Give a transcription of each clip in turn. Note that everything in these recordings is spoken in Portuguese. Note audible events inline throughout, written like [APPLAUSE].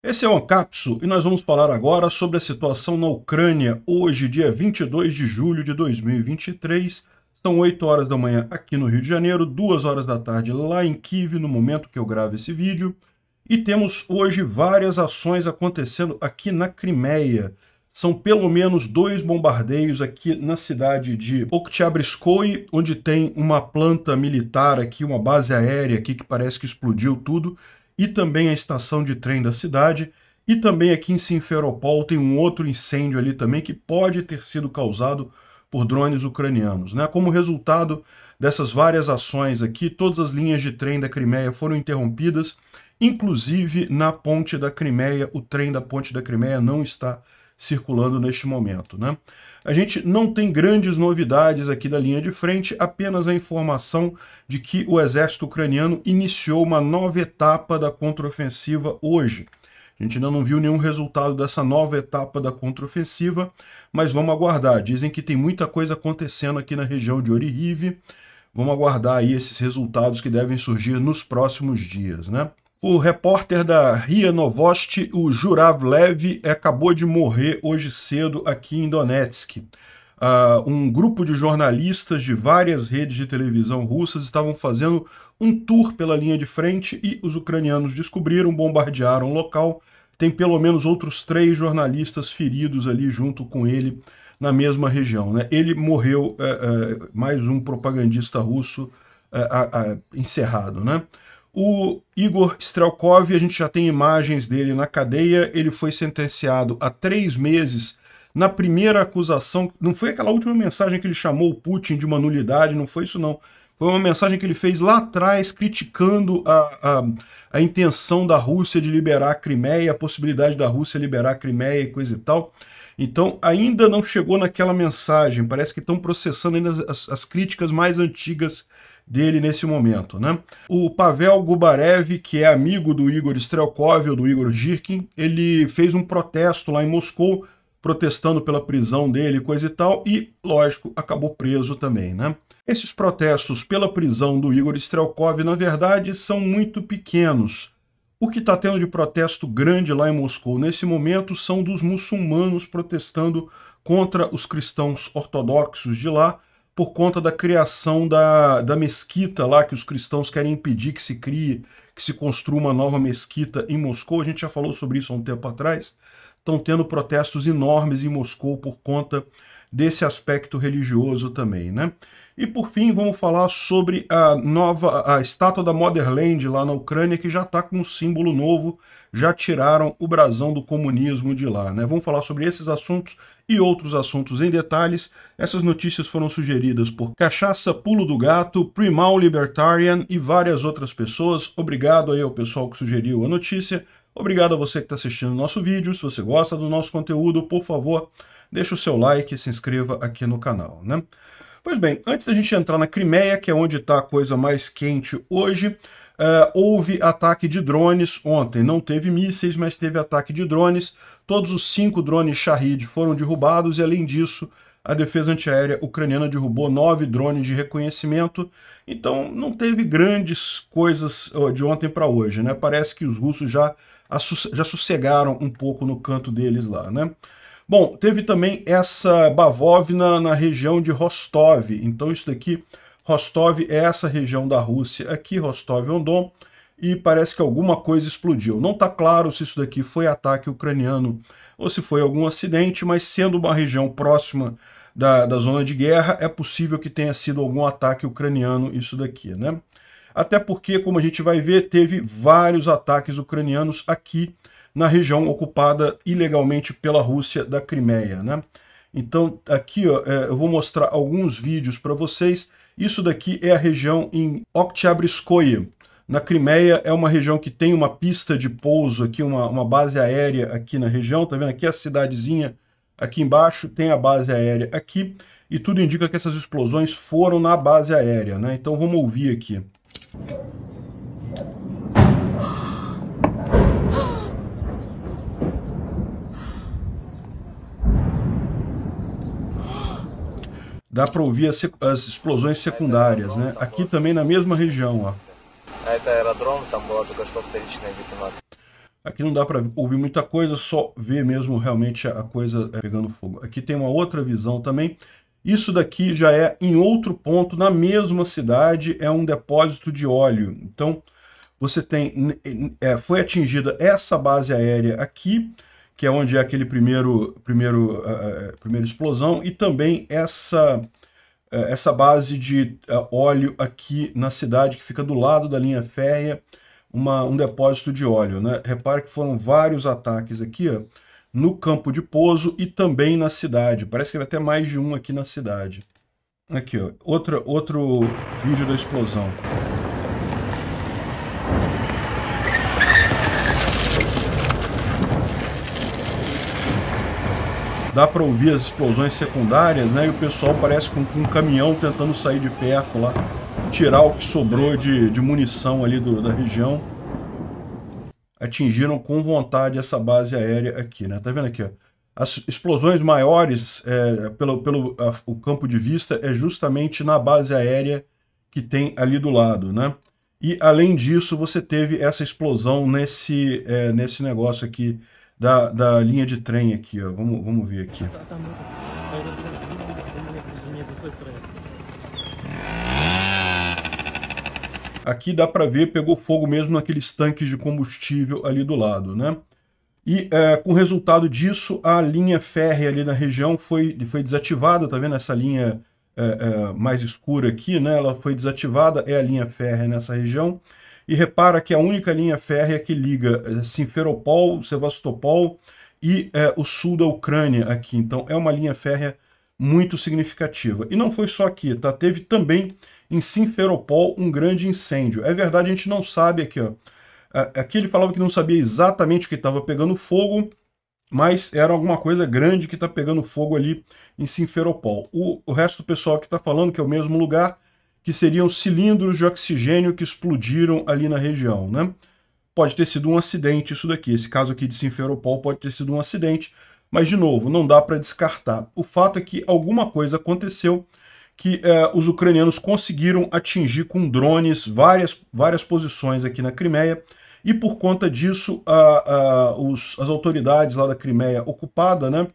Esse é o Ancapso e nós vamos falar agora sobre a situação na Ucrânia hoje, dia 22 de julho de 2023. São 8 horas da manhã aqui no Rio de Janeiro, 2 horas da tarde lá em Kiev, no momento que eu gravo esse vídeo. E temos hoje várias ações acontecendo aqui na Crimeia. São pelo menos dois bombardeios aqui na cidade de Oktyabrskoye, onde tem uma planta militar aqui, uma base aérea aqui que parece que explodiu tudo e também a estação de trem da cidade. E também aqui em Simferopol tem um outro incêndio ali também que pode ter sido causado por drones ucranianos. Né? Como resultado dessas várias ações aqui, todas as linhas de trem da Crimeia foram interrompidas, inclusive na ponte da Crimeia, o trem da ponte da Crimeia não está circulando neste momento. Né? A gente não tem grandes novidades aqui da linha de frente, apenas a informação de que o exército ucraniano iniciou uma nova etapa da contraofensiva hoje. A gente ainda não viu nenhum resultado dessa nova etapa da contraofensiva, mas vamos aguardar. Dizem que tem muita coisa acontecendo aqui na região de Orihive. Vamos aguardar aí esses resultados que devem surgir nos próximos dias, né? O repórter da RIA Novosti, o Juravlev, é, acabou de morrer hoje cedo aqui em Donetsk. Uh, um grupo de jornalistas de várias redes de televisão russas estavam fazendo um tour pela linha de frente e os ucranianos descobriram, bombardearam o local. Tem pelo menos outros três jornalistas feridos ali junto com ele na mesma região. Né? Ele morreu, uh, uh, mais um propagandista russo eh, encerrado. Né? O Igor Strelkov, a gente já tem imagens dele na cadeia, ele foi sentenciado a três meses na primeira acusação. Não foi aquela última mensagem que ele chamou o Putin de uma nulidade, não foi isso não. Foi uma mensagem que ele fez lá atrás, criticando a, a, a intenção da Rússia de liberar a Crimeia, a possibilidade da Rússia liberar a Crimeia e coisa e tal. Então, ainda não chegou naquela mensagem. Parece que estão processando ainda as, as críticas mais antigas dele nesse momento. Né? O Pavel Gubarev, que é amigo do Igor Strelkov, ou do Igor Girkin, ele fez um protesto lá em Moscou, protestando pela prisão dele, coisa e tal, e, lógico, acabou preso também. Né? Esses protestos pela prisão do Igor Strelkov, na verdade, são muito pequenos. O que está tendo de protesto grande lá em Moscou nesse momento são dos muçulmanos protestando contra os cristãos ortodoxos de lá, por conta da criação da, da mesquita lá, que os cristãos querem impedir que se crie, que se construa uma nova mesquita em Moscou. A gente já falou sobre isso há um tempo atrás. Estão tendo protestos enormes em Moscou por conta desse aspecto religioso também, né? E por fim, vamos falar sobre a nova a estátua da Motherland lá na Ucrânia, que já está com um símbolo novo, já tiraram o brasão do comunismo de lá, né? Vamos falar sobre esses assuntos e outros assuntos em detalhes. Essas notícias foram sugeridas por Cachaça Pulo do Gato, Primal Libertarian e várias outras pessoas. Obrigado aí ao pessoal que sugeriu a notícia. Obrigado a você que está assistindo o nosso vídeo. Se você gosta do nosso conteúdo, por favor, deixe o seu like e se inscreva aqui no canal. Né? Pois bem, antes da gente entrar na Crimeia, que é onde está a coisa mais quente hoje, Uh, houve ataque de drones ontem. Não teve mísseis, mas teve ataque de drones Todos os cinco drones Shahid foram derrubados e, além disso, a defesa antiaérea ucraniana derrubou nove drones de reconhecimento. Então, não teve grandes coisas de ontem para hoje, né? Parece que os russos já, já sossegaram um pouco no canto deles lá, né? Bom, teve também essa Bavovna na região de Rostov. Então, isso daqui, Rostov é essa região da Rússia aqui, rostov ondon e parece que alguma coisa explodiu. Não está claro se isso daqui foi ataque ucraniano ou se foi algum acidente, mas sendo uma região próxima da, da zona de guerra, é possível que tenha sido algum ataque ucraniano isso daqui, né? Até porque, como a gente vai ver, teve vários ataques ucranianos aqui na região ocupada ilegalmente pela Rússia da Crimeia, né? Então, aqui ó, é, eu vou mostrar alguns vídeos para vocês. Isso daqui é a região em Oktyabrskoye, na Crimeia é uma região que tem uma pista de pouso aqui, uma, uma base aérea aqui na região, tá vendo? Aqui é a cidadezinha, aqui embaixo tem a base aérea aqui, e tudo indica que essas explosões foram na base aérea, né? Então vamos ouvir aqui. Dá para ouvir as, as explosões secundárias, né? Aqui também na mesma região, ó. Это аэродром, там была только что вторичная детонация. Aqui não dá para ouvir muita coisa, só ver mesmo realmente a coisa é, pegando fogo. Aqui tem uma outra visão também. Isso daqui já é em outro ponto, na mesma cidade, é um depósito de óleo. Então, você tem. É, foi atingida essa base aérea aqui, que é onde é aquele primeiro, primeiro, uh, primeira explosão, e também essa é, essa base de é, óleo aqui na cidade, que fica do lado da linha férrea, uma, um depósito de óleo. Né? Repare que foram vários ataques aqui ó, no campo de pouso e também na cidade. Parece que vai ter mais de um aqui na cidade. Aqui, ó, outra, outro vídeo da explosão. dá para ouvir as explosões secundárias, né? E o pessoal parece com, com um caminhão tentando sair de perto lá, tirar o que sobrou de, de munição ali do, da região. Atingiram com vontade essa base aérea aqui, né? Tá vendo aqui, ó? As explosões maiores, é, pelo, pelo a, o campo de vista, é justamente na base aérea que tem ali do lado, né? E além disso, você teve essa explosão nesse, é, nesse negócio aqui da, da linha de trem aqui, ó. Vamos, vamos ver aqui. Tá, tá aqui dá para ver, pegou fogo mesmo naqueles tanques de combustível ali do lado, né? E é, com resultado disso, a linha férrea ali na região foi, foi desativada, tá vendo essa linha é, é, mais escura aqui, né? Ela foi desativada, é a linha férrea nessa região. E repara que é a única linha férrea que liga eh, Simferopol, Sevastopol e é, o sul da Ucrânia aqui. Então é uma linha férrea muito significativa. E não foi só aqui, tá? Teve também em Simferopol um grande incêndio. É verdade, a gente não sabe aqui, ó. Aqui ele falava que não sabia exatamente o que estava pegando fogo, mas era alguma coisa grande que está pegando fogo ali em Simferopol. O, o resto do pessoal que está falando que é o mesmo lugar que seriam cilindros de oxigênio que explodiram ali na região, né? Pode ter sido um acidente isso daqui. Esse caso aqui de Simferopol pode ter sido um acidente, mas, de novo, não dá para descartar. O fato é que alguma coisa aconteceu que eh, os ucranianos conseguiram atingir com drones várias, várias posições aqui na Crimeia, e por conta disso, a, a, os, as autoridades lá da Crimeia ocupada, né,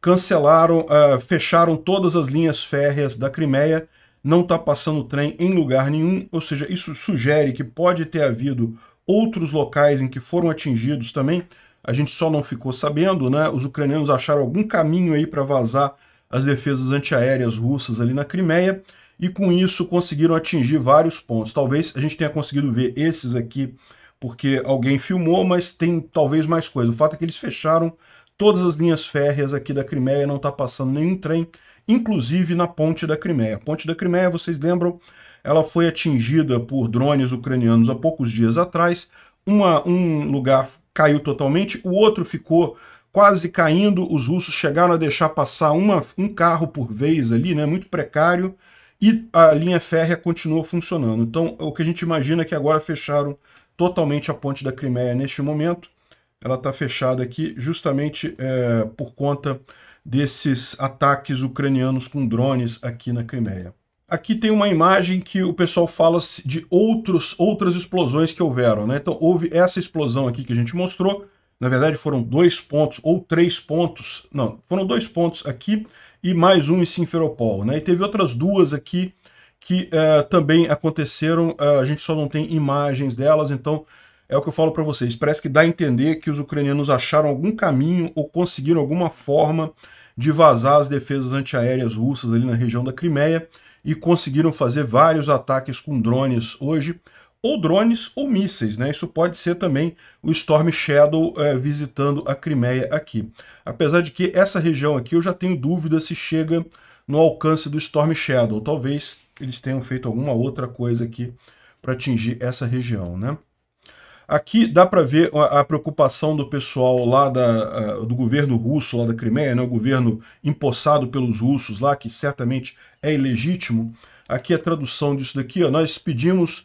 cancelaram, é, fecharam todas as linhas férreas da Crimeia não está passando trem em lugar nenhum, ou seja, isso sugere que pode ter havido outros locais em que foram atingidos também. A gente só não ficou sabendo, né? Os ucranianos acharam algum caminho aí para vazar as defesas antiaéreas russas ali na Crimeia e com isso conseguiram atingir vários pontos. Talvez a gente tenha conseguido ver esses aqui porque alguém filmou, mas tem talvez mais coisa. O fato é que eles fecharam todas as linhas férreas aqui da Crimeia, não está passando nenhum trem inclusive na Ponte da Crimeia. A Ponte da Crimeia, vocês lembram, ela foi atingida por drones ucranianos há poucos dias atrás. Uma, um lugar caiu totalmente, o outro ficou quase caindo. Os russos chegaram a deixar passar uma, um carro por vez ali, né, muito precário, e a linha férrea continuou funcionando. Então, o que a gente imagina é que agora fecharam totalmente a ponte da Crimeia neste momento. Ela está fechada aqui justamente é, por conta desses ataques ucranianos com drones aqui na Crimeia. Aqui tem uma imagem que o pessoal fala de outros, outras explosões que houveram. Né? Então, houve essa explosão aqui que a gente mostrou. Na verdade, foram dois pontos ou três pontos. Não, foram dois pontos aqui e mais um em Simferopol. Né? E teve outras duas aqui que uh, também aconteceram. Uh, a gente só não tem imagens delas, então é o que eu falo para vocês. Parece que dá a entender que os ucranianos acharam algum caminho ou conseguiram alguma forma de vazar as defesas antiaéreas russas ali na região da Crimeia e conseguiram fazer vários ataques com drones hoje, ou drones ou mísseis, né? Isso pode ser também o Storm Shadow é, visitando a Crimeia aqui. Apesar de que essa região aqui eu já tenho dúvida se chega no alcance do Storm Shadow. Talvez eles tenham feito alguma outra coisa aqui para atingir essa região, né? Aqui dá para ver a preocupação do pessoal lá da, do governo russo, lá da Crimeia, né, o governo empossado pelos russos lá, que certamente é ilegítimo. Aqui a tradução disso daqui, ó, nós pedimos uh,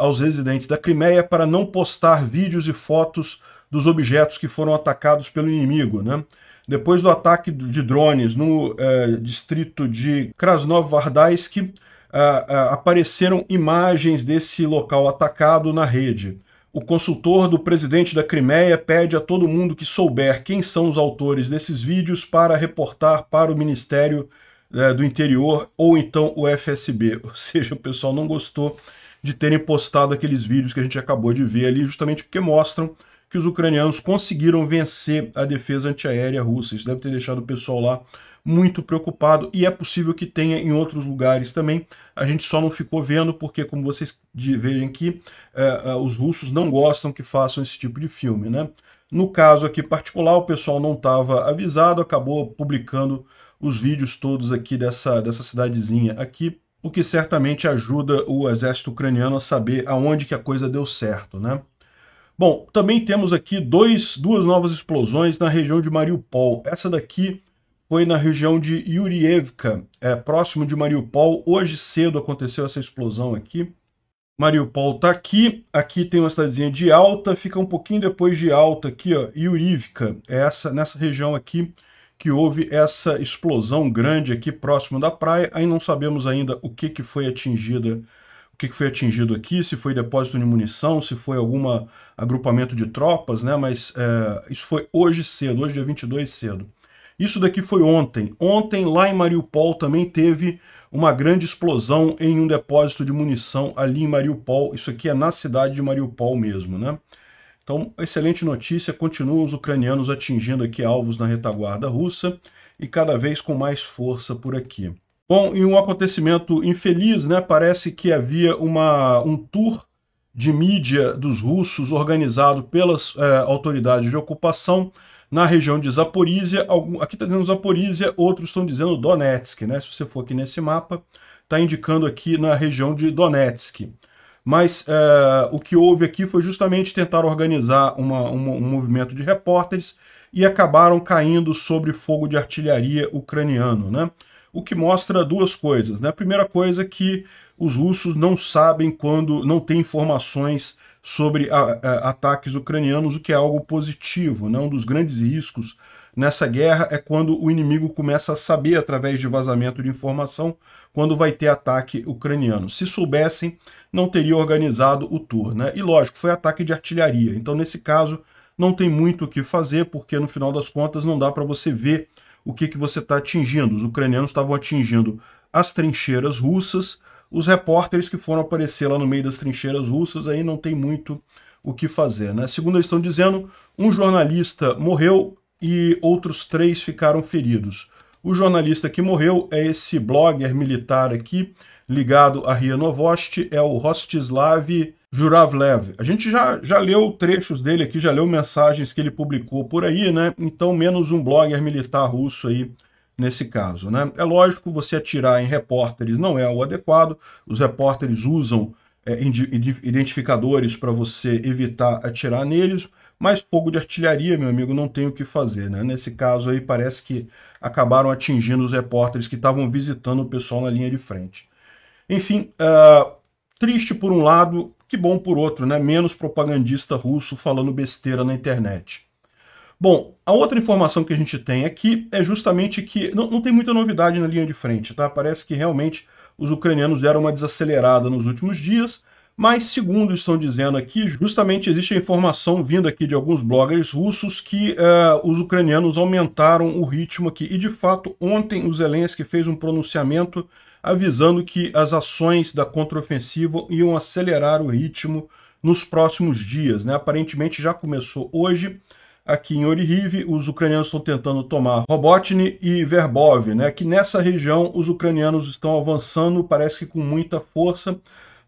aos residentes da Crimeia para não postar vídeos e fotos dos objetos que foram atacados pelo inimigo. Né? Depois do ataque de drones no uh, distrito de Krasnovardaisky, uh, apareceram imagens desse local atacado na rede. O consultor do presidente da Crimeia pede a todo mundo que souber quem são os autores desses vídeos para reportar para o Ministério é, do Interior ou então o FSB. [LAUGHS] Ou seja, o pessoal não gostou de terem postado aqueles vídeos que a gente acabou de ver ali, justamente porque mostram que os ucranianos conseguiram vencer a defesa antiaérea russa. Isso deve ter deixado o pessoal lá muito preocupado e é possível que tenha em outros lugares também. A gente só não ficou vendo porque, como vocês veem aqui, é, é, os russos não gostam que façam esse tipo de filme, né? No caso aqui particular, o pessoal não estava avisado, acabou publicando os vídeos todos aqui dessa, dessa cidadezinha aqui, o que certamente ajuda o exército ucraniano a saber aonde que a coisa deu certo, né? Bom, também temos aqui dois, duas novas explosões na região de Mariupol. Essa daqui foi na região de Yurievka, é, próximo de Mariupol. Hoje cedo aconteceu essa explosão aqui. Mariupol está aqui, aqui tem uma cidadezinha de Alta, fica um pouquinho depois de Alta aqui, ó, Yurivka, é essa, nessa região aqui que houve essa explosão grande aqui próximo da praia, aí não sabemos ainda o que, que foi atingida, o que, que foi atingido aqui, se foi depósito de munição, se foi algum agrupamento de tropas, né, mas é, isso foi hoje cedo, hoje dia 22 cedo. Isso daqui foi ontem. Ontem, lá em Mariupol, também teve uma grande explosão em um depósito de munição ali em Mariupol. Isso aqui é na cidade de Mariupol mesmo, né? Então, excelente notícia, continuam os ucranianos atingindo aqui alvos na retaguarda russa e cada vez com mais força por aqui. Bom, e um acontecimento infeliz, né? Parece que havia uma, um tour de mídia dos russos organizado pelas eh, autoridades de ocupação na região de Zaporizhia. Algum, aqui está dizendo Zaporizhia, outros estão dizendo Donetsk. Né? Se você for aqui nesse mapa, está indicando aqui na região de Donetsk. Mas é, o que houve aqui foi justamente tentar organizar uma, uma, um movimento de repórteres e acabaram caindo sobre fogo de artilharia ucraniano, né? O que mostra duas coisas, né? A primeira coisa é que os russos não sabem quando, não têm informações sobre a, a, ataques ucranianos, o que é algo positivo. Né? Um dos grandes riscos nessa guerra é quando o inimigo começa a saber, através de vazamento de informação, quando vai ter ataque ucraniano. Se soubessem, não teria organizado o tour. Né? E lógico, foi ataque de artilharia. Então, nesse caso, não tem muito o que fazer, porque no final das contas não dá para você ver o que, que você está atingindo. Os ucranianos estavam atingindo as trincheiras russas, os repórteres que foram aparecer lá no meio das trincheiras russas aí não tem muito o que fazer. Né? Segundo eles estão dizendo, um jornalista morreu e outros três ficaram feridos. O jornalista que morreu é esse blogger militar aqui, ligado a Ria Novosti, é o Rostislav Juravlev. A gente já, já leu trechos dele aqui, já leu mensagens que ele publicou por aí, né? Então, menos um blogger militar russo aí nesse caso. Né? É lógico, você atirar em repórteres não é o adequado, os repórteres usam é, identificadores para você evitar atirar neles, mas fogo de artilharia, meu amigo, não tem o que fazer. Né? Nesse caso aí, parece que acabaram atingindo os repórteres que estavam visitando o pessoal na linha de frente. Enfim, uh, triste por um lado, que bom por outro, né? Menos propagandista russo falando besteira na internet. Bom, a outra informação que a gente tem aqui é justamente que não, não tem muita novidade na linha de frente, tá? Parece que realmente os ucranianos deram uma desacelerada nos últimos dias, mas segundo estão dizendo aqui, justamente existe a informação vindo aqui de alguns bloggers russos que uh, os ucranianos aumentaram o ritmo aqui. E de fato, ontem o Zelensky fez um pronunciamento avisando que as ações da contraofensiva iam acelerar o ritmo nos próximos dias. Né? Aparentemente já começou hoje, Aqui em Orihiv, os ucranianos estão tentando tomar Robotny e Verbov, né? Que nessa região os ucranianos estão avançando, parece que com muita força.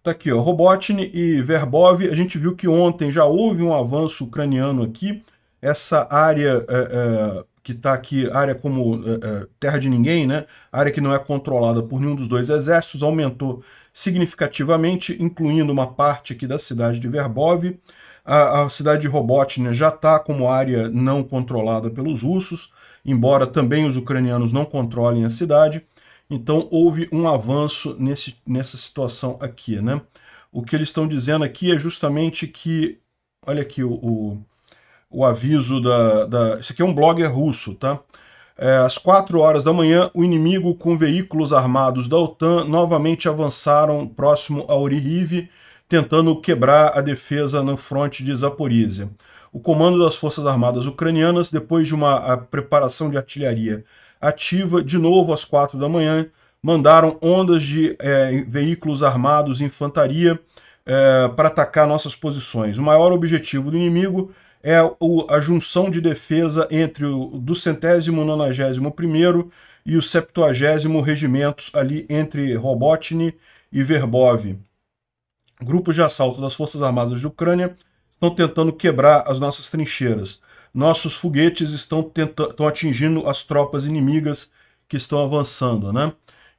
Tá aqui, ó, Robotny e Verbov. A gente viu que ontem já houve um avanço ucraniano aqui. Essa área é, é, que está aqui, área como é, é, terra de ninguém, né? Área que não é controlada por nenhum dos dois exércitos, aumentou significativamente, incluindo uma parte aqui da cidade de Verbov. A, a cidade de Robotnia já está como área não controlada pelos russos, embora também os ucranianos não controlem a cidade. Então houve um avanço nesse, nessa situação aqui. Né? O que eles estão dizendo aqui é justamente que. Olha aqui o, o, o aviso da, da. Isso aqui é um blogger russo, tá? É, às 4 horas da manhã, o inimigo com veículos armados da OTAN novamente avançaram próximo a Oririve tentando quebrar a defesa no fronte de Zaporizhia. O comando das Forças Armadas Ucranianas, depois de uma preparação de artilharia ativa, de novo às quatro da manhã, mandaram ondas de é, veículos armados e infantaria é, para atacar nossas posições. O maior objetivo do inimigo é o, a junção de defesa entre o do centésimo, nonagésimo primeiro e o septuagésimo regimentos ali entre Robotny e Verbov. Grupos de assalto das Forças Armadas de Ucrânia estão tentando quebrar as nossas trincheiras. Nossos foguetes estão, tenta, estão atingindo as tropas inimigas que estão avançando, né?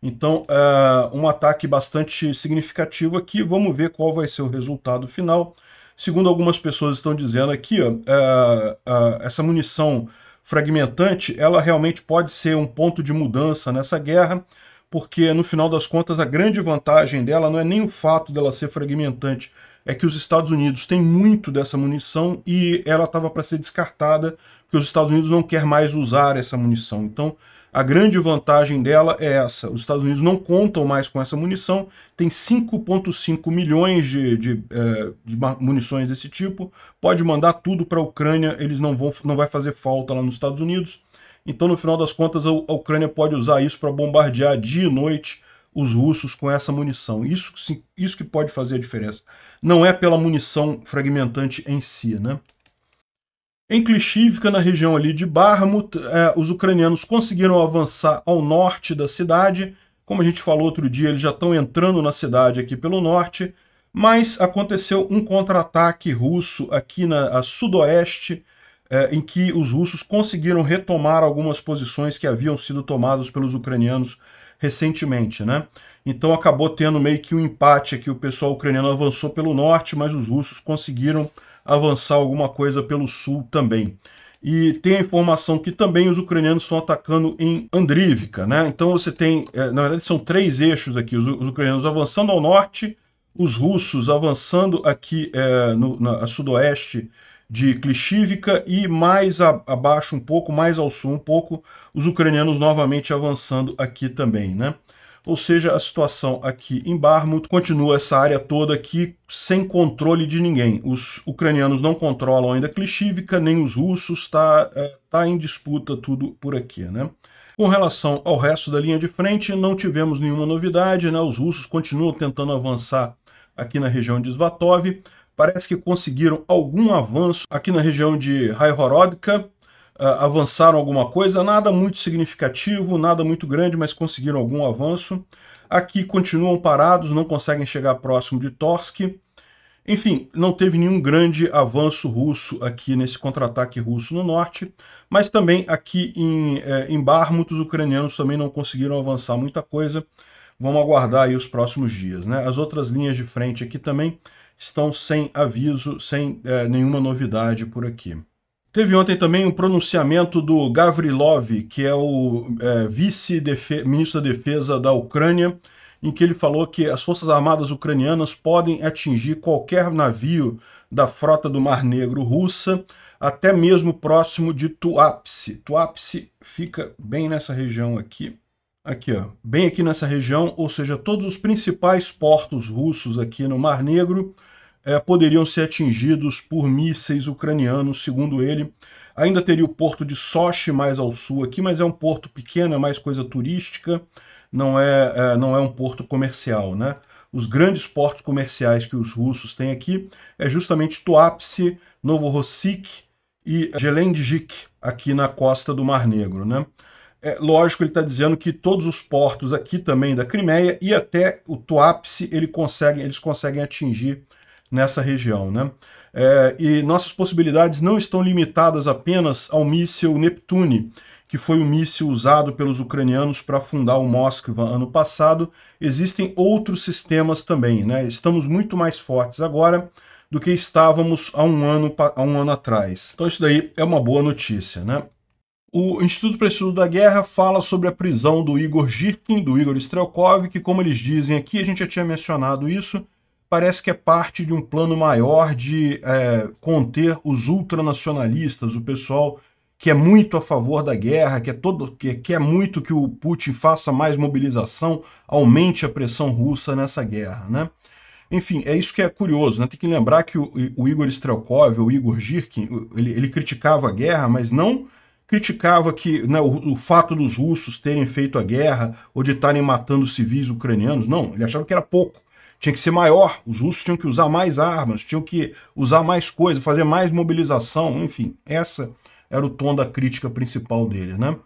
Então, é um ataque bastante significativo aqui. Vamos ver qual vai ser o resultado final. Segundo algumas pessoas estão dizendo aqui, ó, é, é, essa munição fragmentante, ela realmente pode ser um ponto de mudança nessa guerra porque no final das contas a grande vantagem dela não é nem o fato dela ser fragmentante, é que os Estados Unidos têm muito dessa munição e ela estava para ser descartada, porque os Estados Unidos não quer mais usar essa munição. Então, a grande vantagem dela é essa. Os Estados Unidos não contam mais com essa munição, tem 5,5 milhões de, de, eh, de, munições desse tipo, pode mandar tudo para a Ucrânia, eles não vão não vai fazer falta lá nos Estados Unidos. Então, no final das contas, a Ucrânia pode usar isso para bombardear dia e noite os russos com essa munição. Isso, sim, isso que pode fazer a diferença. Não é pela munição fragmentante em si, né? Em Clichy, na região ali de Barmut, é, os ucranianos conseguiram avançar ao norte da cidade. Como a gente falou outro dia, eles já estão entrando na cidade aqui pelo norte, mas aconteceu um contra-ataque russo aqui na a sudoeste eh, em que os russos conseguiram retomar algumas posições que haviam sido tomadas pelos ucranianos recentemente, né? Então acabou tendo meio que um empate aqui, o pessoal ucraniano avançou pelo norte, mas os russos conseguiram avançar alguma coisa pelo sul também. E tem a informação que também os ucranianos estão atacando em Andrivka, né? Então você tem, eh, na verdade são três eixos aqui, os, ucranianos avançando ao norte, os russos avançando aqui é, no, na, a sudoeste de Klishivka e mais a, abaixo um pouco, mais ao sul um pouco, os ucranianos novamente avançando aqui também, né? Ou seja, a situação aqui em Barmut continua essa área toda aqui sem controle de ninguém. Os ucranianos não controlam ainda Klishivka, nem os russos, está é, tá em disputa tudo por aqui, né? Com relação ao resto da linha de frente, não tivemos nenhuma novidade, né? Os russos continuam tentando avançar aqui na região de Svatov, parece que conseguiram algum avanço aqui na região de Raihorodka, ah, avançaram alguma coisa, nada muito significativo, nada muito grande, mas conseguiram algum avanço. Aqui continuam parados, não conseguem chegar próximo de Torsk. Enfim, não teve nenhum grande avanço russo aqui nesse contra-ataque russo no norte, mas também aqui em, eh, em Barmut, os ucranianos também não conseguiram avançar muita coisa. Vamos aguardar aí os próximos dias. Né? As outras linhas de frente aqui também estão sem aviso, sem é, nenhuma novidade por aqui. Teve ontem também um pronunciamento do Gavrilov, que é o é, vice-ministro da Defesa da Ucrânia, em que ele falou que as Forças Armadas ucranianas podem atingir qualquer navio da frota do Mar Negro russa, até mesmo próximo de Tuapse. Tuapse fica bem nessa região aqui. Aqui, ó, bem aqui nessa região, ou seja, todos os principais portos russos aqui no Mar Negro é, poderiam ser atingidos por mísseis ucranianos, segundo ele. Ainda teria o porto de Sochi mais ao sul aqui, mas é um porto pequeno, é mais coisa turística, não é, é não é um porto comercial. Né? Os grandes portos comerciais que os russos têm aqui é justamente Tuapse, Novorossiysk e Gelendzhik, aqui na costa do Mar Negro. Né? É, lógico, ele está dizendo que todos os portos aqui também da Crimeia e até o Tuapse ele consegue, eles conseguem atingir nessa região. Né? É, e nossas possibilidades não estão limitadas apenas ao míssil Neptune, que foi o míssil usado pelos ucranianos para afundar o Moskva ano passado. Existem outros sistemas também. Né? Estamos muito mais fortes agora do que estávamos há um ano, há um ano atrás. Então isso daí é uma boa notícia. Né? O Instituto para Estudo da Guerra fala sobre a prisão do Igor Girkin, do Igor Strelkov, que como eles dizem aqui, a gente já tinha mencionado isso, parece que é parte de um plano maior de é, conter os ultranacionalistas, o pessoal que é muito a favor da guerra, que é todo que quer é muito que o Putin faça mais mobilização, aumente a pressão russa nessa guerra, né? Enfim, é isso que é curioso, né? Tem que lembrar que o, o Igor Strelkov, o Igor Girkin, ele, ele, criticava a guerra, mas não criticava que né, o, o, fato dos russos terem feito a guerra ou de estarem matando civis ucranianos, não, ele achava que era pouco tinha que ser maior, os russos tinham que usar mais armas, tinham que usar mais coisas, fazer mais mobilização, enfim, essa era o tom da crítica principal dele, né?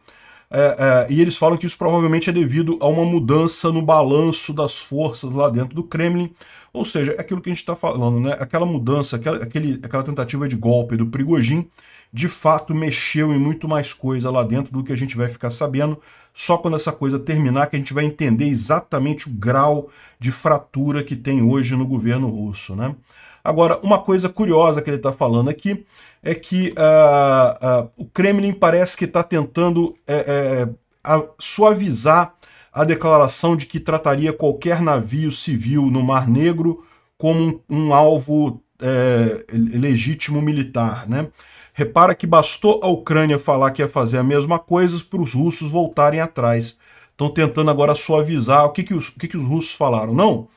É, é, e eles falam que isso provavelmente é devido a uma mudança no balanço das forças lá dentro do Kremlin, ou seja, é aquilo que a gente está falando, né? Aquela mudança, aquela, aquele, aquela tentativa de golpe do Prigojin, de fato mexeu em muito mais coisa lá dentro do que a gente vai ficar sabendo, só quando essa coisa terminar que a gente vai entender exatamente o grau de fratura que tem hoje no governo russo. Né? Agora, uma coisa curiosa que ele está falando aqui é que uh, uh, o Kremlin parece que está tentando é, é, suavizar a declaração de que trataria qualquer navio civil no Mar Negro como um, um alvo é, legítimo militar, né? Repara que bastou a Ucrânia falar que ia fazer a mesma coisa para os russos voltarem atrás. Estão tentando agora suavizar. O que, que, os, o que, que os russos falaram? Não,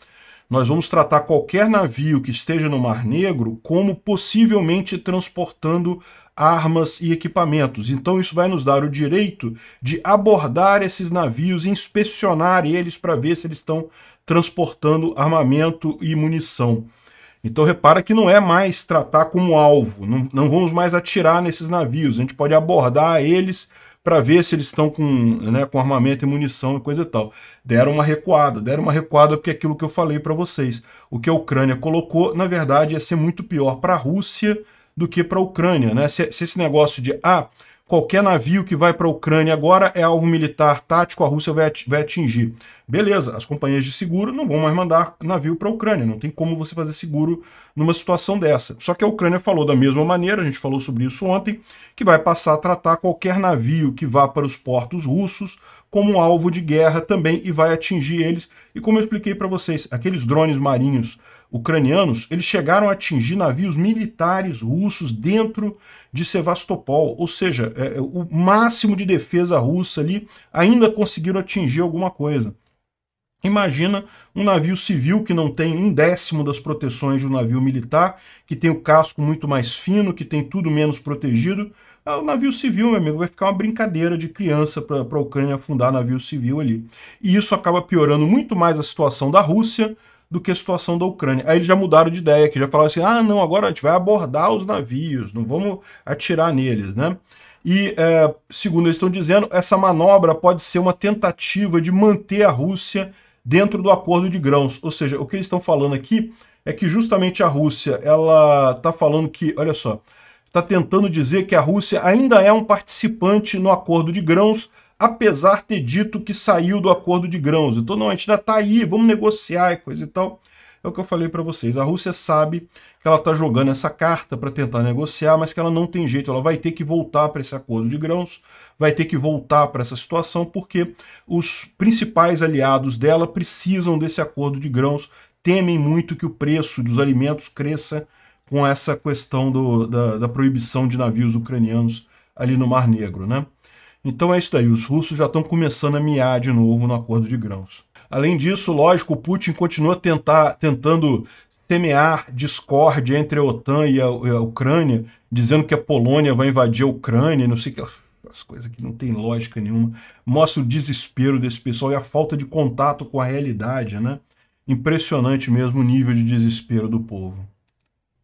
nós vamos tratar qualquer navio que esteja no Mar Negro como possivelmente transportando armas e equipamentos. Então isso vai nos dar o direito de abordar esses navios e inspecionar eles para ver se eles estão transportando armamento e munição. Então repara que não é mais tratar como alvo, não, não vamos mais atirar nesses navios, a gente pode abordar eles para ver se eles estão com, né, com armamento e munição e coisa e tal. Deram uma recuada, deram uma recuada porque é aquilo que eu falei para vocês, o que a Ucrânia colocou, na verdade, ia ser muito pior para a Rússia do que para a Ucrânia. Né? Se, se esse negócio de, ah, qualquer navio que vai para a Ucrânia agora é alvo militar tático, a Rússia vai atingir. Beleza, as companhias de seguro não vão mais mandar navio para a Ucrânia, não tem como você fazer seguro numa situação dessa. Só que a Ucrânia falou da mesma maneira, a gente falou sobre isso ontem, que vai passar a tratar qualquer navio que vá para os portos russos como um alvo de guerra também e vai atingir eles. E como eu expliquei para vocês, aqueles drones marinhos ucranianos, eles chegaram a atingir navios militares russos dentro de Sevastopol, ou seja, é, é, o máximo de defesa russa ali ainda conseguiram atingir alguma coisa. Imagina um navio civil que não tem um décimo das proteções de um navio militar, que tem o casco muito mais fino, que tem tudo menos protegido. Ah, o navio civil, meu amigo, vai ficar uma brincadeira de criança para a Ucrânia afundar navio civil ali. E isso acaba piorando muito mais a situação da Rússia, do que a situação da Ucrânia. Aí eles já mudaram de ideia, que já falaram assim: ah, não, agora a gente vai abordar os navios, não vamos atirar neles, né? E, é, segundo eles estão dizendo, essa manobra pode ser uma tentativa de manter a Rússia dentro do acordo de grãos. Ou seja, o que eles estão falando aqui é que justamente a Rússia, ela está falando que, olha só, está tentando dizer que a Rússia ainda é um participante no acordo de grãos, apesar ter dito que saiu do acordo de grãos. Então, não, a gente ainda está aí, vamos negociar e coisa e tal. É o que eu falei para vocês. A Rússia sabe que ela está jogando essa carta para tentar negociar, mas que ela não tem jeito. Ela vai ter que voltar para esse acordo de grãos, vai ter que voltar para essa situação, porque os principais aliados dela precisam desse acordo de grãos, temem muito que o preço dos alimentos cresça com essa questão do, da, da proibição de navios ucranianos ali no Mar Negro, né? Então é isso daí, os russos já estão começando a miar de novo no acordo de grãos. Além disso, lógico, o Putin continua tentar, tentando semear discórdia entre a OTAN e a, a, Ucrânia, dizendo que a Polônia vai invadir a Ucrânia, não sei que as coisas que não tem lógica nenhuma. Mostra o desespero desse pessoal e a falta de contato com a realidade, né? Impressionante mesmo o nível de desespero do povo.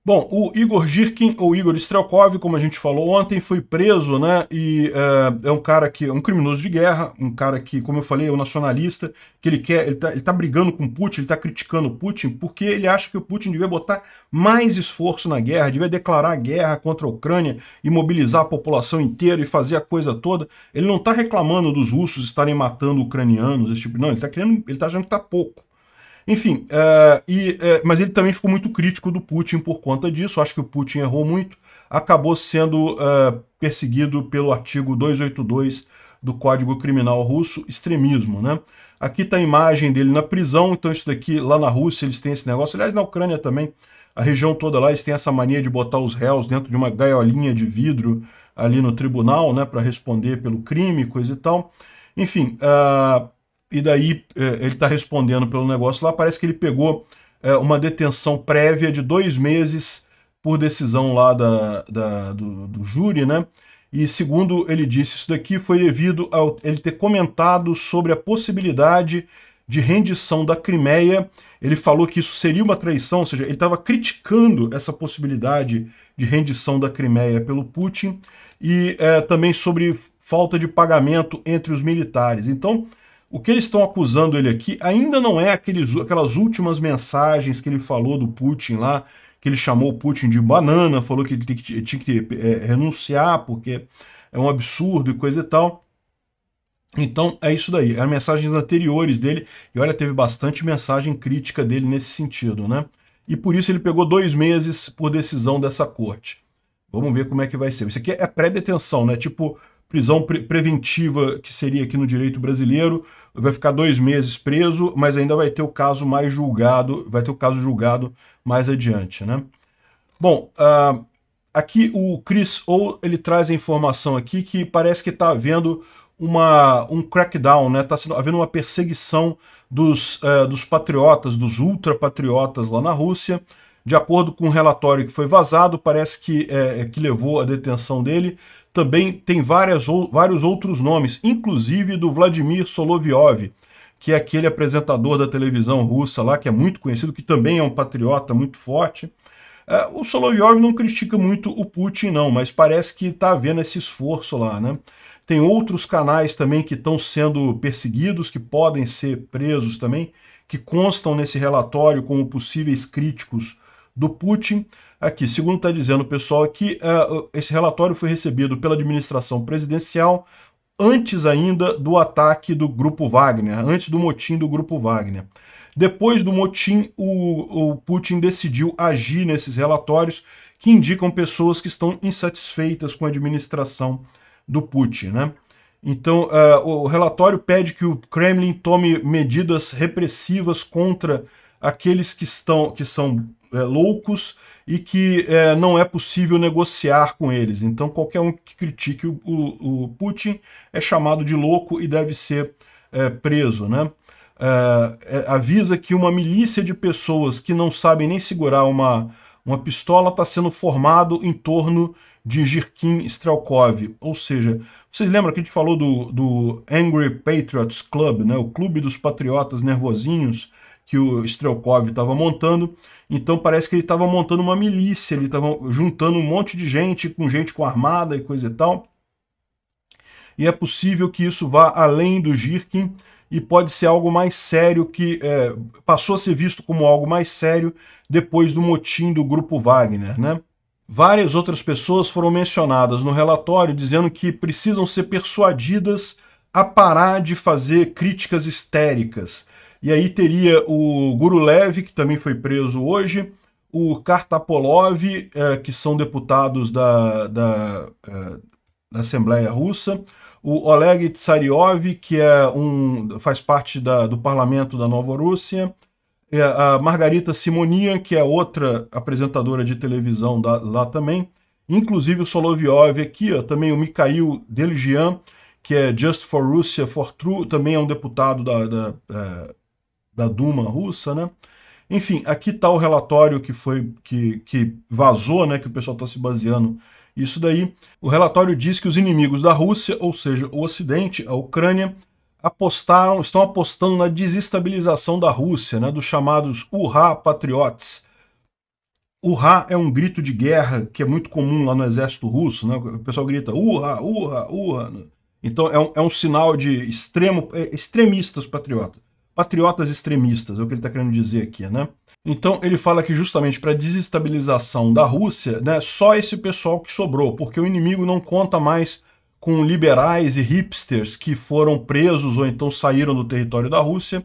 Bom, o Igor Girkin, ou Igor Strelkov, como a gente falou ontem, foi preso, né? E é, é um cara que é um criminoso de guerra, um cara que, como eu falei, é um nacionalista, que ele quer, ele tá, ele tá brigando com Putin, ele tá criticando Putin, porque ele acha que o Putin devia botar mais esforço na guerra, devia declarar guerra contra a Ucrânia e mobilizar a população inteira e fazer a coisa toda. Ele não tá reclamando dos russos estarem matando ucranianos, esse tipo, não, ele tá querendo, ele tá achando que tá pouco. Enfim, uh, e, uh, mas ele também ficou muito crítico do Putin por conta disso. Acho que o Putin errou muito. Acabou sendo uh, perseguido pelo artigo 282 do Código Criminal Russo, extremismo, né? Aqui está a imagem dele na prisão, então isso daqui, lá na Rússia eles têm esse negócio. Aliás, na Ucrânia também, a região toda lá, eles têm essa mania de botar os réus dentro de uma gaiolinha de vidro ali no tribunal, né, para responder pelo crime, coisa e tal. Enfim, uh, e daí é, ele está respondendo pelo negócio lá, parece que ele pegou é, uma detenção prévia de dois meses por decisão lá da, da do, do, júri, né? E segundo ele disse, isso daqui foi devido a ele ter comentado sobre a possibilidade de rendição da Crimeia. Ele falou que isso seria uma traição, ou seja, ele estava criticando essa possibilidade de rendição da Crimeia pelo Putin e é, também sobre falta de pagamento entre os militares. Então, o que eles estão acusando ele aqui ainda não é aqueles, aquelas últimas mensagens que ele falou do Putin lá, que ele chamou o Putin de banana, falou que ele tinha que, tinha que é, renunciar porque é um absurdo e coisa e tal. Então é isso daí, eram mensagens anteriores dele, e olha, teve bastante mensagem crítica dele nesse sentido, né? E por isso ele pegou dois meses por decisão dessa corte. Vamos ver como é que vai ser. Isso aqui é pré-detenção, né? Tipo prisão pre preventiva, que seria aqui no direito brasileiro, vai ficar dois meses preso, mas ainda vai ter o caso mais julgado, vai ter o caso julgado mais adiante, né? Bom, uh, aqui o Chris ou ele traz a informação aqui que parece que está havendo uma, um crackdown, né? Está havendo uma perseguição dos, uh, dos patriotas, dos ultrapatriotas lá na Rússia. De acordo com o um relatório que foi vazado, parece que, é, é que levou à detenção dele, também tem várias, ou, vários outros nomes, inclusive do Vladimir Soloviov, que é aquele apresentador da televisão russa lá, que é muito conhecido, que também é um patriota muito forte. É, o Soloviov não critica muito o Putin, não, mas parece que está havendo esse esforço lá, né? Tem outros canais também que estão sendo perseguidos, que podem ser presos também, que constam nesse relatório como possíveis críticos do Putin. Aqui, segundo está dizendo o pessoal aqui, uh, esse relatório foi recebido pela administração presidencial antes ainda do ataque do Grupo Wagner, antes do motim do Grupo Wagner. Depois do motim, o, o Putin decidiu agir nesses relatórios que indicam pessoas que estão insatisfeitas com a administração do Putin, né? Então, uh, o relatório pede que o Kremlin tome medidas repressivas contra aqueles que estão que são é, loucos e que é, não é possível negociar com eles. Então, qualquer um que critique o, o, o Putin é chamado de louco e deve ser é, preso. Né? É, é, avisa que uma milícia de pessoas que não sabem nem segurar uma, uma pistola está sendo formado em torno de Jirkin Strelkov. Ou seja, vocês lembram que a gente falou do, do Angry Patriots Club, né? o clube dos patriotas nervosinhos, que o Strelkov estava montando. Então parece que ele estava montando uma milícia, ele estava juntando um monte de gente, com gente com armada e coisa e tal. E é possível que isso vá além do Girkin e pode ser algo mais sério que é, passou a ser visto como algo mais sério depois do motim do grupo Wagner, né? Várias outras pessoas foram mencionadas no relatório dizendo que precisam ser persuadidas a parar de fazer críticas histéricas, e aí teria o Gurulev, que também foi preso hoje, o Kartapolov, eh, que são deputados da, da, é, da, Assembleia Russa, o Oleg Tsaryov, que é um, faz parte da, do parlamento da Nova Rússia, a Margarita Simonia, que é outra apresentadora de televisão da, lá também, inclusive o Soloviov aqui, ó, também o Mikhail Deligian, que é Just for Russia for True, também é um deputado da, da é, da Duma russa, né? Enfim, aqui está o relatório que foi que, que vazou, né, que o pessoal está se baseando. Isso daí, o relatório diz que os inimigos da Rússia, ou seja, o Ocidente, a Ucrânia, apostaram, estão apostando na desestabilização da Rússia, né, dos chamados Urra Patriotes. Urra é um grito de guerra que é muito comum lá no exército russo, né? O pessoal grita urra, urra, urra. Né? Então é um, é um sinal de extremo, é, extremistas patriotas patriotas extremistas, é o que ele está querendo dizer aqui, né? Então ele fala que justamente para desestabilização da Rússia, né, só esse pessoal que sobrou, porque o inimigo não conta mais com liberais e hipsters que foram presos ou então saíram do território da Rússia.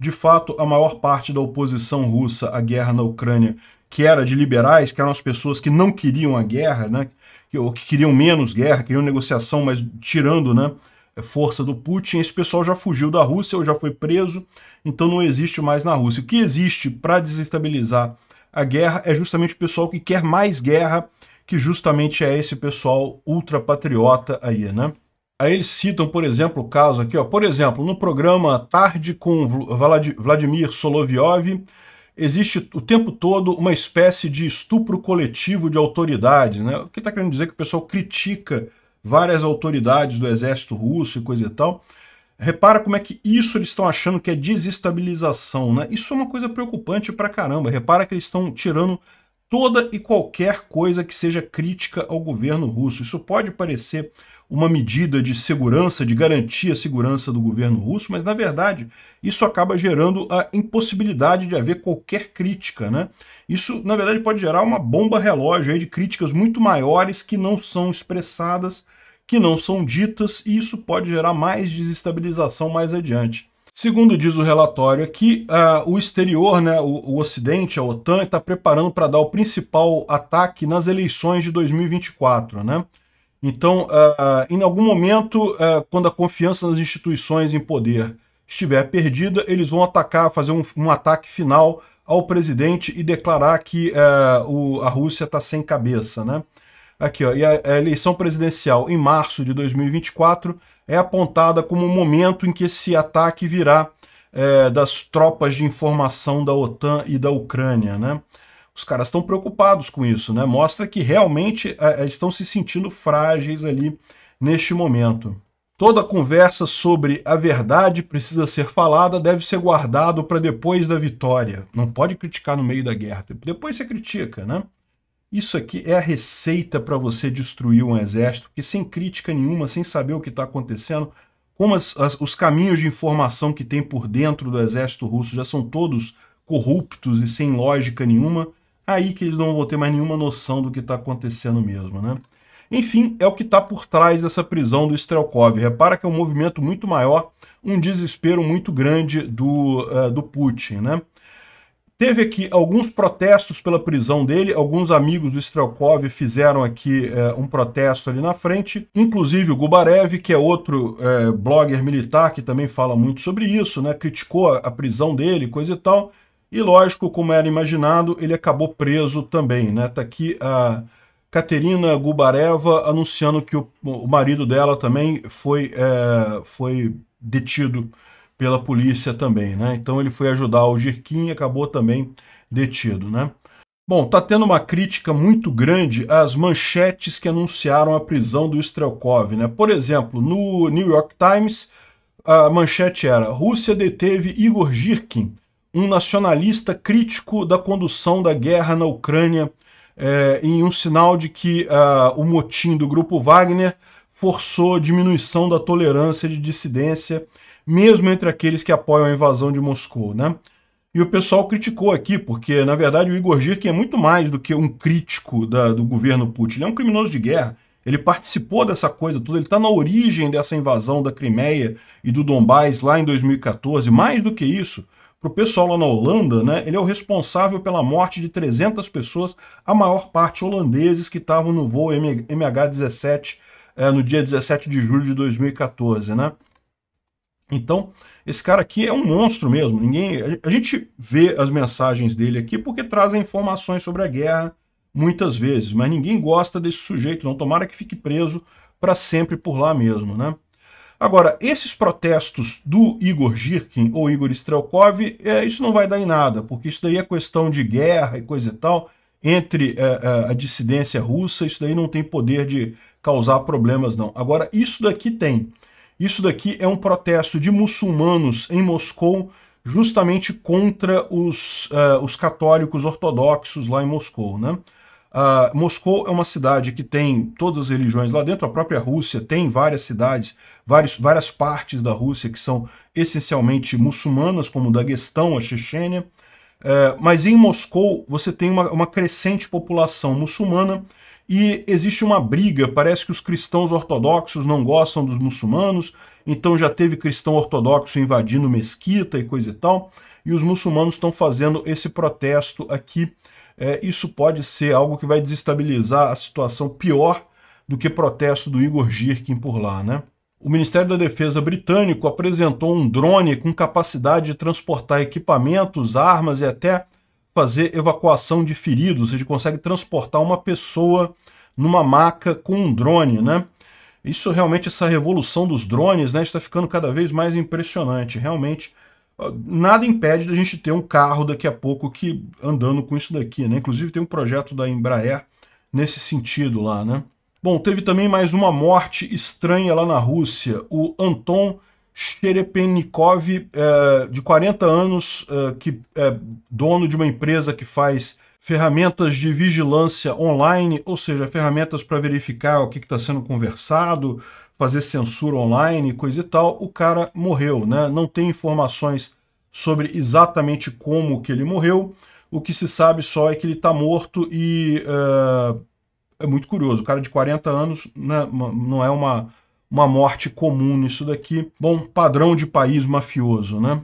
De fato, a maior parte da oposição russa à guerra na Ucrânia, que era de liberais, que eram as pessoas que não queriam a guerra, né, ou que queriam menos guerra, queriam negociação, mas tirando, né, força do Putin, esse pessoal já fugiu da Rússia ou já foi preso, então não existe mais na Rússia. O que existe para desestabilizar a guerra é justamente o pessoal que quer mais guerra, que justamente é esse pessoal ultrapatriota aí, né? Aí eles citam, por exemplo, o caso aqui, ó. Por exemplo, no programa Tarde com Vladimir Solovyov, existe o tempo todo uma espécie de estupro coletivo de autoridades né? O que está querendo dizer é que o pessoal critica várias autoridades do exército russo e coisa e tal. Repara como é que isso eles estão achando que é desestabilização, né? Isso é uma coisa preocupante pra caramba. Repara que eles estão tirando toda e qualquer coisa que seja crítica ao governo russo. Isso pode parecer uma medida de segurança, de garantia a segurança do governo russo, mas na verdade isso acaba gerando a impossibilidade de haver qualquer crítica, né? Isso na verdade pode gerar uma bomba relógio de críticas muito maiores que não são expressadas que não são ditas e isso pode gerar mais desestabilização mais adiante. Segundo diz o relatório aqui, uh, o exterior, né, o, o Ocidente, a OTAN, está preparando para dar o principal ataque nas eleições de 2024. Né? Então, uh, uh, em algum momento, quando a confiança nas instituições em poder estiver perdida, eles vão atacar, fazer um, um ataque final ao presidente e declarar que o, a Rússia está sem cabeça. Né? Aqui, ó, e a, a eleição presidencial em março de 2024 é apontada como o momento em que esse ataque virá é, das tropas de informação da OTAN e da Ucrânia, né? Os caras estão preocupados com isso, né? Mostra que realmente é, é estão se sentindo frágeis ali neste momento. Toda conversa sobre a verdade precisa ser falada deve ser guardado para depois da vitória. Não pode criticar no meio da guerra. Depois você critica, né? Isso aqui é a receita para você destruir um exército, porque sem crítica nenhuma, sem saber o que está acontecendo, como as, as, os caminhos de informação que tem por dentro do exército russo já são todos corruptos e sem lógica nenhuma, aí que eles não vão ter mais nenhuma noção do que está acontecendo mesmo, né? Enfim, é o que está por trás dessa prisão do Strelkov. Repara que é um movimento muito maior, um desespero muito grande do, uh, do Putin, né? Teve aqui alguns protestos pela prisão dele, alguns amigos do Strelkov fizeram aqui é, um protesto ali na frente, inclusive o Gubarev, que é outro é, blogger militar que também fala muito sobre isso, né, criticou a, a prisão dele, coisa e tal, e lógico, como era imaginado, ele acabou preso também, né, tá aqui a Katerina Gubareva anunciando que o, o marido dela também foi, é, foi detido pela polícia também, né? Então ele foi ajudar o Girquim e acabou também detido, né? Bom, tá tendo uma crítica muito grande às manchetes que anunciaram a prisão do Strelkov, né? Por exemplo, no New York Times, a manchete era Rússia deteve Igor Girkin, um nacionalista crítico da condução da guerra na Ucrânia, é, em um sinal de que uh, o motim do grupo Wagner forçou diminuição da tolerância de dissidência mesmo entre aqueles que apoiam a invasão de Moscou, né? E o pessoal criticou aqui, porque, na verdade, o Igor Girkin é muito mais do que um crítico da, do governo Putin. Ele é um criminoso de guerra. Ele participou dessa coisa toda, ele está na origem dessa invasão da Crimeia e do Donbás lá em 2014. Mais do que isso, para o pessoal lá na Holanda, né, ele é o responsável pela morte de 300 pessoas, a maior parte holandeses que estavam no voo MH17 é, eh, no dia 17 de julho de 2014. Né? Então, esse cara aqui é um monstro mesmo. Ninguém, a gente vê as mensagens dele aqui porque trazem informações sobre a guerra muitas vezes, mas ninguém gosta desse sujeito, não. Tomara que fique preso para sempre por lá mesmo, né? Agora, esses protestos do Igor Girkin ou Igor Strelkov, é, isso não vai dar em nada, porque isso daí é questão de guerra e coisa e tal, entre é, é a dissidência russa, isso daí não tem poder de causar problemas, não. Agora, isso daqui tem. Isso daqui é um protesto de muçulmanos em Moscou justamente contra os, uh, os católicos ortodoxos lá em Moscou. Né? Uh, Moscou é uma cidade que tem todas as religiões lá dentro, a própria Rússia tem várias cidades, várias partes da Rússia que são essencialmente muçulmanas, como o Daguestão, a Chechênia. Uh, mas em Moscou você tem uma, uma crescente população muçulmana e existe uma briga, parece que os cristãos ortodoxos não gostam dos muçulmanos, então já teve cristão ortodoxo invadindo mesquita e coisa e tal, e os muçulmanos estão fazendo esse protesto aqui. É, isso pode ser algo que vai desestabilizar a situação pior do que protesto do Igor Girkin por lá, né? O Ministério da Defesa britânico apresentou um drone com capacidade de transportar equipamentos, armas e até fazer evacuação de feridos, ele consegue transportar uma pessoa numa maca com um drone, né? Isso realmente, essa revolução dos drones, né? Está ficando cada vez mais impressionante. Realmente, nada impede da gente ter um carro daqui a pouco que andando com isso daqui, né? Inclusive tem um projeto da Embraer nesse sentido lá, né? Bom, teve também mais uma morte estranha lá na Rússia. O Anton Sherepenikov, é, de 40 anos, é, que é dono de uma empresa que faz ferramentas de vigilância online, ou seja, ferramentas para verificar o que está sendo conversado, fazer censura online, coisa e tal. O cara morreu, né? Não tem informações sobre exatamente como que ele morreu. O que se sabe só é que ele está morto e uh, é muito curioso. O cara de 40 anos né, não é uma uma morte comum nisso daqui. Bom, padrão de país mafioso, né?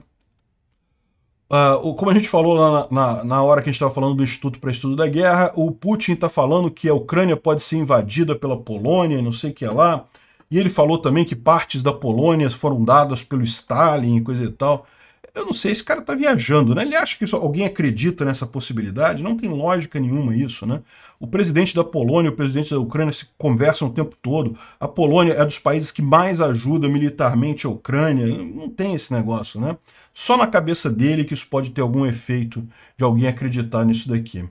Uh, como a gente falou lá na, na, na hora que a gente estava falando do Instituto para Estudo da Guerra, o Putin está falando que a Ucrânia pode ser invadida pela Polônia, não sei o que é lá. E ele falou também que partes da Polônia foram dadas pelo Stalin e coisa e tal eu não sei, esse cara está viajando, né? Ele acha que isso, alguém acredita nessa possibilidade? Não tem lógica nenhuma isso, né? O presidente da Polônia e o presidente da Ucrânia se conversam o tempo todo. A Polônia é dos países que mais ajuda militarmente a Ucrânia. Não tem esse negócio, né? Só na cabeça dele que isso pode ter algum efeito de alguém acreditar nisso daqui.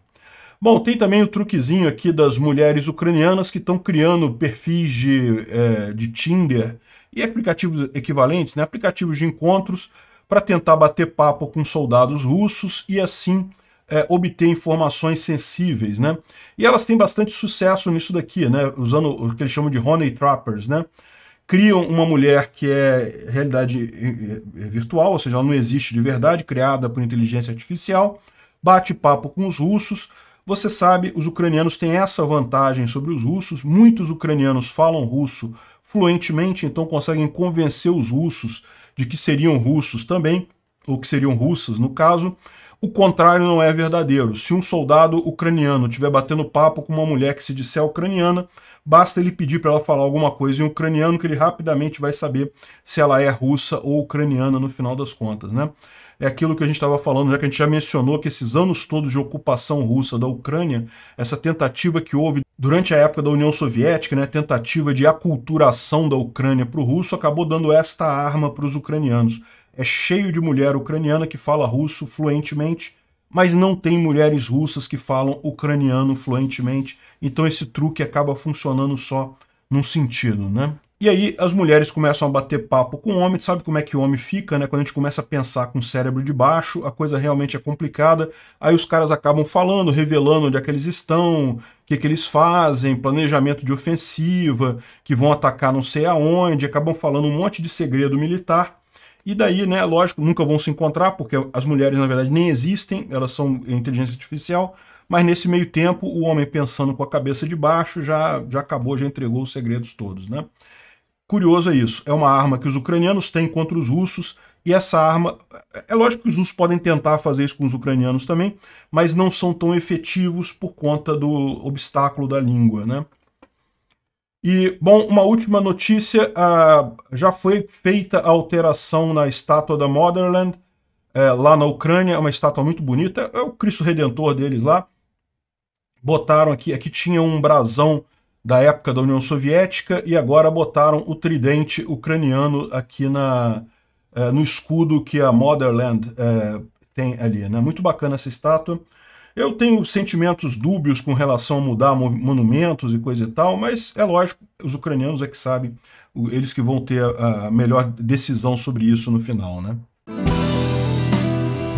Bom, tem também o truquezinho aqui das mulheres ucranianas que estão criando perfis de, é, de Tinder e aplicativos equivalentes, né? aplicativos de encontros para tentar bater papo com soldados russos e assim é, obter informações sensíveis, né? E elas têm bastante sucesso nisso daqui, né? Usando o que eles chamam de honey trappers, né? Criam uma mulher que é realidade é, é, é virtual, ou seja, ela não existe de verdade, criada por inteligência artificial, bate papo com os russos. Você sabe, os ucranianos têm essa vantagem sobre os russos, muitos ucranianos falam russo fluentemente, então conseguem convencer os russos de que seriam russos também, ou que seriam russas no caso, o contrário não é verdadeiro. Se um soldado ucraniano estiver batendo papo com uma mulher que se disser ucraniana, basta ele pedir para ela falar alguma coisa em ucraniano que ele rapidamente vai saber se ela é russa ou ucraniana no final das contas, né? É aquilo que a gente estava falando, já que a gente já mencionou que esses anos todos de ocupação russa da Ucrânia, essa tentativa que houve durante a época da União Soviética, né, a tentativa de aculturação da Ucrânia para o russo acabou dando esta arma para os ucranianos. É cheio de mulher ucraniana que fala russo fluentemente, mas não tem mulheres russas que falam ucraniano fluentemente. Então esse truque acaba funcionando só num sentido, né? E aí as mulheres começam a bater papo com o homem, sabe como é que o homem fica, né? Quando a gente começa a pensar com o cérebro de baixo, a coisa realmente é complicada. Aí os caras acabam falando, revelando onde é que eles estão, o que, é que eles fazem, planejamento de ofensiva, que vão atacar não sei aonde, acabam falando um monte de segredo militar. E daí, né, lógico, nunca vão se encontrar, porque as mulheres, na verdade, nem existem, elas são inteligência artificial, mas nesse meio tempo, o homem pensando com a cabeça de baixo já, já acabou, já entregou os segredos todos, né? Curioso é isso. É uma arma que os ucranianos têm contra os russos, e essa arma. É lógico que os russos podem tentar fazer isso com os ucranianos também, mas não são tão efetivos por conta do obstáculo da língua, né? E, bom, uma última notícia: já foi feita a alteração na estátua da Motherland, é, lá na Ucrânia, é uma estátua muito bonita, é o Cristo Redentor deles lá. Botaram aqui, aqui tinha um brasão da época da União Soviética e agora botaram o tridente ucraniano aqui na, é, no escudo que a Motherland é, tem ali. Né? Muito bacana essa estátua. Eu tenho sentimentos dúbios com relação a mudar monumentos e coisa e tal, mas é lógico, os ucranianos é que sabem, eles que vão ter a melhor decisão sobre isso no final, né?